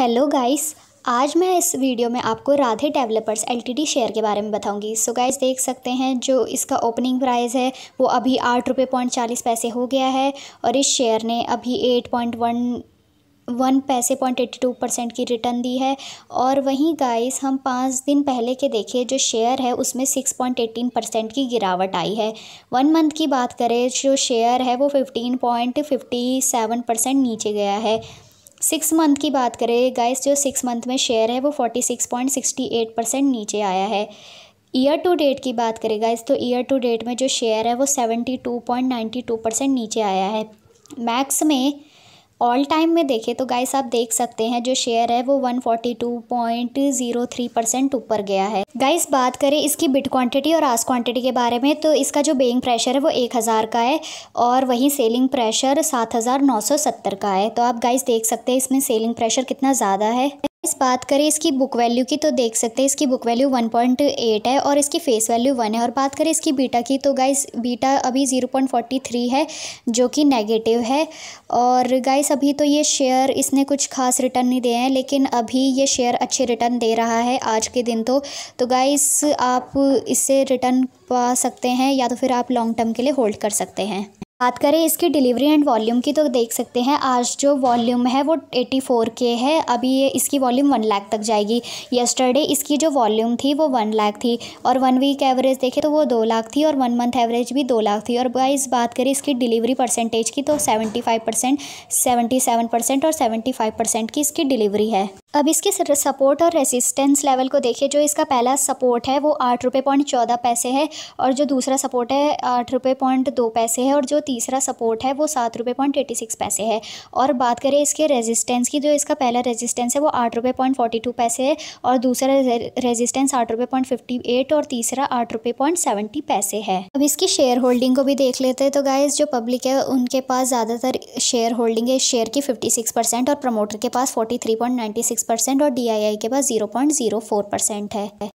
hello guys आज मैं इस वीडियो में आपको राधे डेवलपर्स एलटीडी शेयर के बारे में बताऊंगी सो गाइस देख सकते हैं जो इसका ओपनिंग प्राइस है वो अभी आठ रुपये पॉइंट चालीस पैसे हो गया है और इस शेयर ने अभी एट पॉइंट वन वन पैसे पॉइंट एट्टी टू परसेंट की रिटर्न दी है और वहीं गाइस हम पाँच दिन पहले के देखें जो शेयर है उसमें सिक्स पॉइंट एटीन परसेंट की गिरावट आई है वन मंथ की बात करें जो शेयर है वो fifteen point fifty seven percent नीचे गया है सिक्स मंथ की बात करें गाइस जो सिक्स मंथ में शेयर है वो forty six point sixty eight percent नीचे आया है ईयर टू डेट की बात करें गाइस तो ईयर टू डेट में जो शेयर है वो seventy two point ninety two percent नीचे आया है मैक्स में ऑल टाइम में देखें तो गाइस आप देख सकते हैं जो शेयर है वो 142.03 परसेंट ऊपर गया है गाइस बात करें इसकी बिट क्वांटिटी और आस क्वांटिटी के बारे में तो इसका जो बेइंग प्रेशर है वो 1000 का है और वहीं सेलिंग प्रेशर 7970 का है तो आप गाइस देख सकते हैं इसमें सेलिंग प्रेशर कितना ज़्यादा है इस बात करें इसकी बुक वैल्यू की तो देख सकते हैं इसकी बुक वैल्यू 1.8 है और इसकी फेस वैल्यू 1 है और बात करें इसकी बीटा की तो गाइस बीटा अभी 0.43 है जो कि नेगेटिव है और गाइस अभी तो ये शेयर इसने कुछ खास रिटर्न नहीं दिए हैं लेकिन अभी ये शेयर अच्छे रिटर्न दे रहा है आज के दिन तो तो गाइस आप इससे रिटर्न पा सकते हैं या तो फिर आप लॉन्ग टर्म के लिए होल्ड कर सकते हैं बात करें इसकी डिलीवरी एंड वॉल्यूम की तो देख सकते हैं आज जो वॉल्यूम है वो 84 के है अभी ये इसकी वॉल्यूम वन लाख तक जाएगी यस्टरडे इसकी जो वॉल्यूम थी वो वन लाख थी और वन वीक एवरेज देखें तो वो दो लाख थी और वन मंथ एवरेज भी दो लाख थी और इस बात करें इसकी डिलीवरी परसेंटेज की तो seventy five percent seventy seven percent और सेवेंटी फाइव परसेंट की इसकी डिलीवरी है अब इसके सपोर्ट और रेसिस्टेंस लेवल को देखें जो इसका पहला सपोर्ट है वो आठ रुपये पॉइंट चौदह पैसे है और जो दूसरा सपोर्ट है आठ रुपये पॉइंट दो पैसे है और जो तीसरा सपोर्ट है वो सात रुपये पॉइंट एटी सिक्स पैसे है और बात करें इसके रेजिस्टेंस की जो इसका पहला रेजिस्टेंस है वो आठ रुपये पॉइंट फोर्टी टू पैसे है और दूसरा रेजिस्टेंस आठ रुपये पॉइंट फिफ्टी एट और तीसरा आठ रुपये पॉइंट सेवेंटी पैसे है अब इसकी शेयर होल्डिंग को भी देख लेते हैं तो गाइज जो पब्लिक है उनके पास ज़्यादातर शेयर होल्डिंग है शेयर की फिफ्टी सिक्स परसेंट और प्रमोटर के पास forty three point ninety six percent और डी आई आई के पास zero point zero four percent है